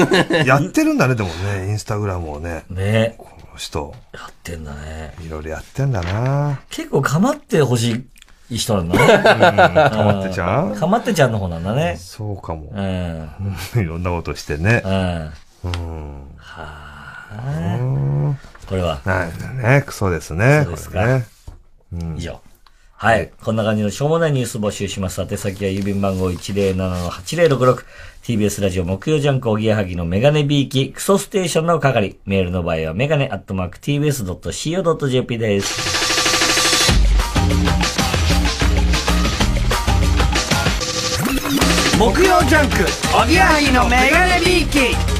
やってるんだね、でもね、インスタグラムをね。ねこの人。やってんだね。いろいろやってんだな結構構ってほしい。いい人なんだね。かまってちゃんかまってちゃんの方なんだね。そうかも。うん。いろんなことしてね。うん。うん。はあ。これは。なんね、クソですね。そうですか。ね、うん、以上。はい。こんな感じのしょうもないニュース募集します。宛先は郵便番号107-8066。TBS ラジオ木曜ジャンクおぎやはぎのメガネビーキクソステーションの係。メールの場合はメガネアットマーク TBS.CO.JP です。木曜ジャンクおぎやはぎのメガネビーキ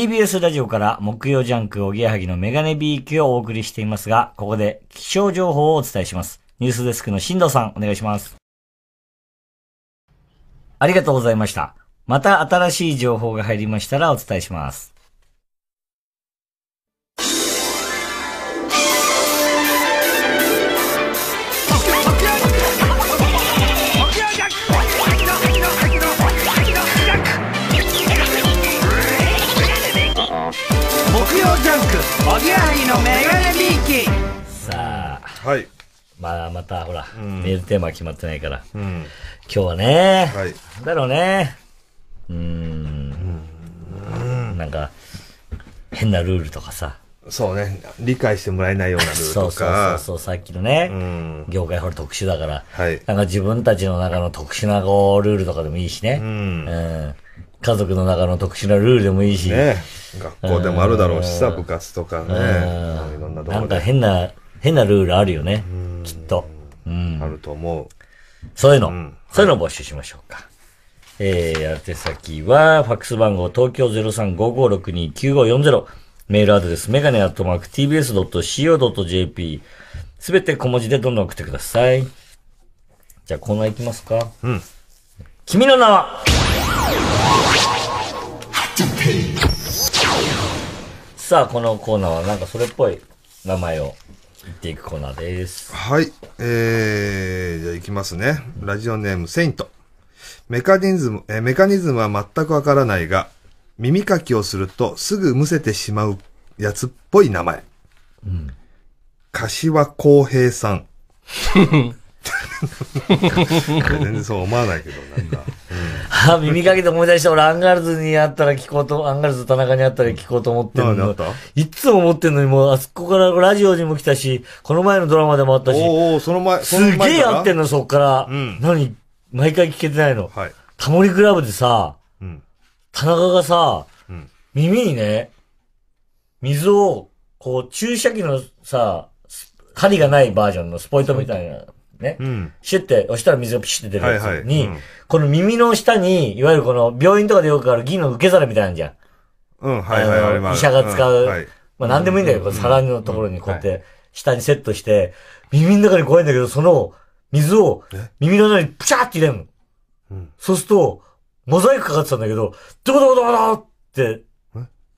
TBS ラジオから木曜ジャンクおぎやはぎのメガネビーキをお送りしていますが、ここで気象情報をお伝えします。ニュースデスクの新藤さん、お願いします。ありがとうございました。また新しい情報が入りましたらお伝えします。おぎやはぎのメガネビーキさあはいまあまたほら、うん、メールテーマ決まってないから、うん、今日はね、はい、だろうねうーんうんなんか変なルールとかさそうね理解してもらえないようなルールとかそうそうそうさっきのね、うん、業界ほら特殊だから、はい、なんか自分たちの中の特殊なこうルールとかでもいいしねうん、うん家族の中の特殊なルールでもいいし。ね、学校でもあるだろうしさ、部活とかね。いろんななんか変な、変なルールあるよね。きっと。うん。あると思う。そういうの、うん、そういうの募集しましょうか。ええー、宛先は、ファックス番号東京0355629540。メールアドレス、メガネアットマーク tbs.co.jp。すべて小文字でどんどん送ってください。じゃあコーナーいきますか。うん。君の名はさあ、このコーナーはなんかそれっぽい名前を言っていくコーナーです。はい。えー、じゃあ行きますね。ラジオネーム、セイント。メカニズム、えー、メカニズムは全くわからないが、耳かきをするとすぐむせてしまうやつっぽい名前。うん。柏公平さん。全然そう思わないけど、なんか。う ん、耳かけて思い出して、俺、アンガールズに会ったら聞こうと、アンガールズ田中に会ったら聞こうと思ってるの。いつも思ってんのに、もう、あそこからラジオにも来たし、この前のドラマでもあったし。おおその前、すげえ会ってんの、そっから。うん、何毎回聞けてないの。はい、タモリクラブでさ、うん、田中がさ、うん、耳にね、水を、こう、注射器のさ、針がないバージョンのスポイトみたいなね、うん、シュッて押したら水がピシッて出るやつに、はいはい、この耳の下に、いわゆるこの病院とかでよくある銀の受け皿みたいなんじゃん。うん、はいはい、あ医者が使う。はい、まあ何でもいいんだけど、皿のところにこうやって、下にセットして、耳の中に怖いんだけど、その水を耳の中にプシャーって入れるの。そうすると、モザイクかかってたんだけど、ドドドコドドって、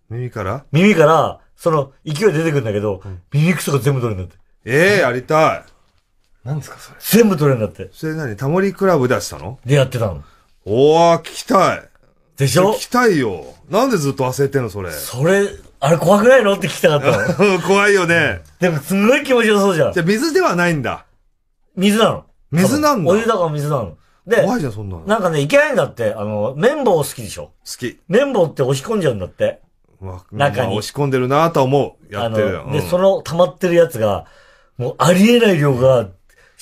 耳から耳から、その勢い出てくるんだけど、耳くそが全部取れるんだって。ええやりたい。何ですかそれ。全部取れるんだって。それ何タモリクラブ出したのでやってたの。おー、聞きたい。でしょ聞きたいよ。なんでずっと焦ってんのそれ。それ、あれ怖くないのって聞きたかったの。怖いよね。でもすんごい気持ちよそうじゃんじ。ゃ水ではないんだ。水なの。水なんだお湯だから水なの。で、怖いじゃん、そんなの。なんかね、いけないんだって。あの、綿棒好きでしょ。き。綿棒って押し込んじゃうんだって。わ中にまあ押し込んでるなと思う。やってるよ。で、うんその溜まってるやつが、もうありえない量が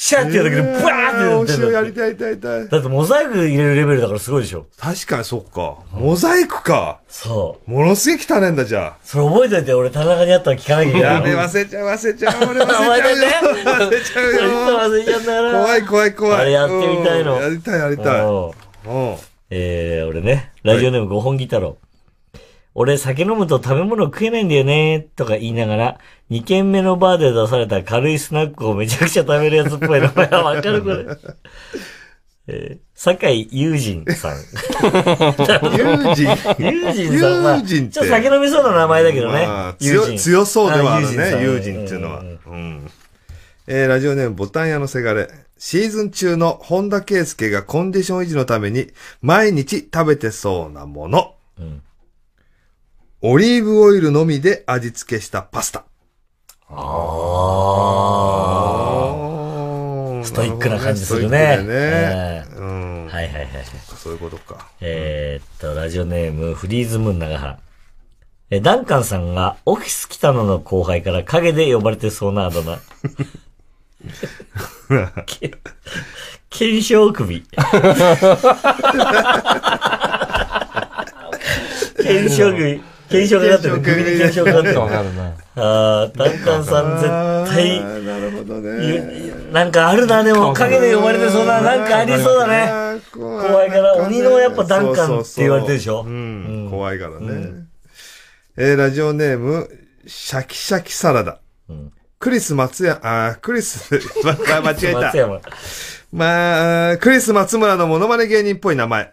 シャーってやるだけで、バーってやってやりたい、やりたい。だってモザイク入れるレベルだからすごいでしょ。確かにそっか。モザイクか。そう。ものすげえ汚ねんだ、じゃあ。それ覚えといて、俺田中にあったら聞かないけど。やべ、忘れちゃう、忘れちゃう。俺忘れちゃうよ。忘れちゃうよ。忘れちゃうんだから。怖い、怖い、怖い。あれやってみたいの。やりたい、やりたい。うん。えー、俺ね、ラジオネーム5本ギタロー。俺酒飲むと食べ物食えないんだよね、とか言いながら、2軒目のバーで出された軽いスナックをめちゃくちゃ食べるやつっぽい名前わかるこれ。酒井友人さん。友 人友人さん友人ちょっと酒飲みそうな名前だけどね。あ、強強そうではあるね、友人っていうのは。うん、えー、ラジオネームボタン屋のせがれ。シーズン中の本田圭介がコンディション維持のために毎日食べてそうなもの。うんオリーブオイルのみで味付けしたパスタ。ああ。ストイックな感じするね。ねうん、はいはいはい。そういうことか。えー、っと、ラジオネーム、フリーズムーン長原。え、ダンカンさんがオフィス北野の後輩から陰で呼ばれてそうなあだ名。検証首。検 証首。検証がやってる。首に検証がやってる。ああ、ダンカンさん絶対。なるほどね。なんかあるな、でも影で呼ばれてそうな、なんかありそうだね。怖いから、鬼のやっぱダンカンって言われてるでしょ。怖いからね。えラジオネーム、シャキシャキサラダ。クリス松山、あクリス、間違えた。まあ、クリス松村のモノマネ芸人っぽい名前。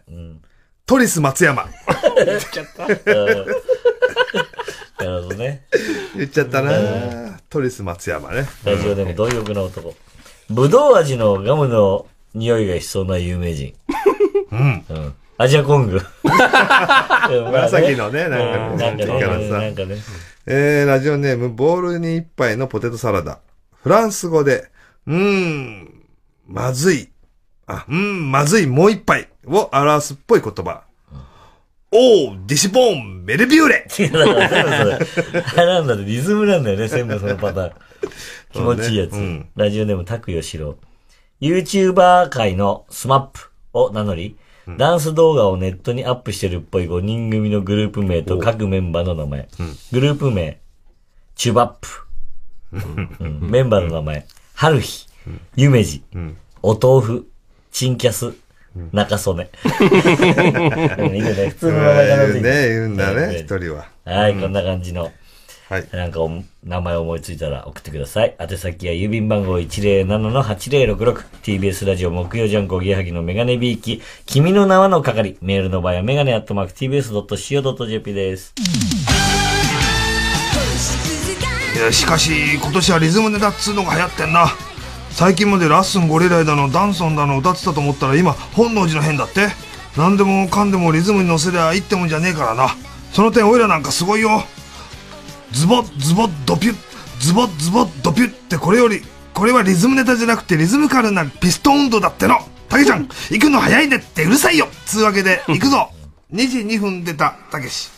トリス松山。言 っちゃった。なるほどね。言っちゃったなトリス松山ね。ラジオでも貪欲な男。ぶどう味のガムの匂いがしそうな有名人。うん。うん。アジアコング。紫のね、なんかなんかね。なんかね。えー、ラジオネーム、ボールに一杯のポテトサラダ。フランス語で、うーん、まずい。あ、うーん、まずい、もう一杯を表すっぽい言葉。おう、ディシボン、メルビューレ なんだってリズムなんだよね、全部そのパターン。気持ちいいやつ。ねうん、ラジオネーム、拓よしろ。YouTuber 界のスマップを名乗り、ダンス動画をネットにアップしてるっぽい5人組のグループ名と各メンバーの名前。うん、グループ名、チュバップ。メンバーの名前、ユメジ、うん、お豆腐、チンキャス、中曽根。いいね。普通の名前がね、言うんだね、一人は。はい、こんな感じの。はい。なんか名前思いついたら送ってください。宛先は郵便番号 107-8066TBS ラジオ木曜ジャンコギハギのメガネビーキ君の名はの係メールの場合はメガネアットマーク TBS.CO.JP です。いや、しかし今年はリズムネタっつうのが流行ってんな。最近までラッスンゴリライだのダンソンだの歌ってたと思ったら今本能寺の変だって何でもかんでもリズムに乗せりゃいいってもんじゃねえからなその点おいらなんかすごいよズボッズボッドピュッズボッズボッドピュッってこれよりこれはリズムネタじゃなくてリズムカルなピストン運動だってのたけちゃん行くの早いねってうるさいよつうわけで行くぞ2時2分出たたけし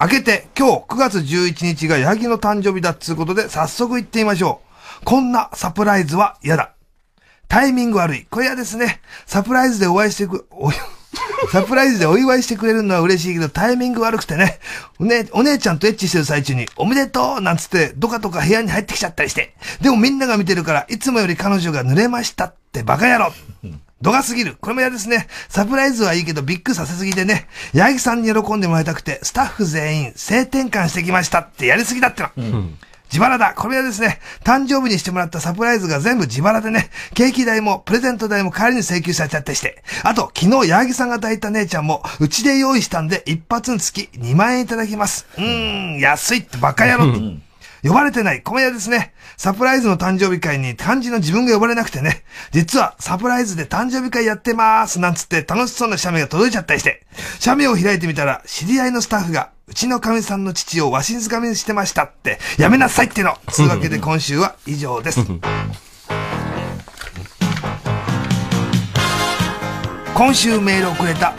明けて今日9月11日が矢木の誕生日だっつうことで早速行ってみましょうこんなサプライズは嫌だ。タイミング悪い。これ嫌ですね。サプライズでお会いしてく、お、サプライズでお祝いしてくれるのは嬉しいけど、タイミング悪くてね。おね、お姉ちゃんとエッチしてる最中に、おめでとうなんつって、どかとか部屋に入ってきちゃったりして。でもみんなが見てるから、いつもより彼女が濡れましたってバカ野郎。度がすぎる。これも嫌ですね。サプライズはいいけど、びっくりさせすぎてね。八木さんに喜んでもらいたくて、スタッフ全員、性転換してきましたってやりすぎだっての。うん自腹だこれはですね、誕生日にしてもらったサプライズが全部自腹でね、ケーキ代もプレゼント代も帰りに請求されちゃったりして。あと、昨日、八木さんが抱いた姉ちゃんも、うちで用意したんで、一発につき2万円いただきます。うーん、安いってバカ野郎って。呼ばれてない。今夜ですね。サプライズの誕生日会に漢字の自分が呼ばれなくてね。実はサプライズで誕生日会やってまーす。なんつって楽しそうな写メが届いちゃったりして。写メを開いてみたら、知り合いのスタッフがうちのかみさんの父をわしづかみにしてましたって、やめなさいっての。つうわけで今週は以上です。今週メールをくれた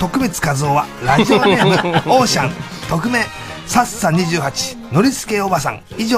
徳光和夫はラジオネームオーシャン、匿名、さっさ28、のりすけおばさん、以上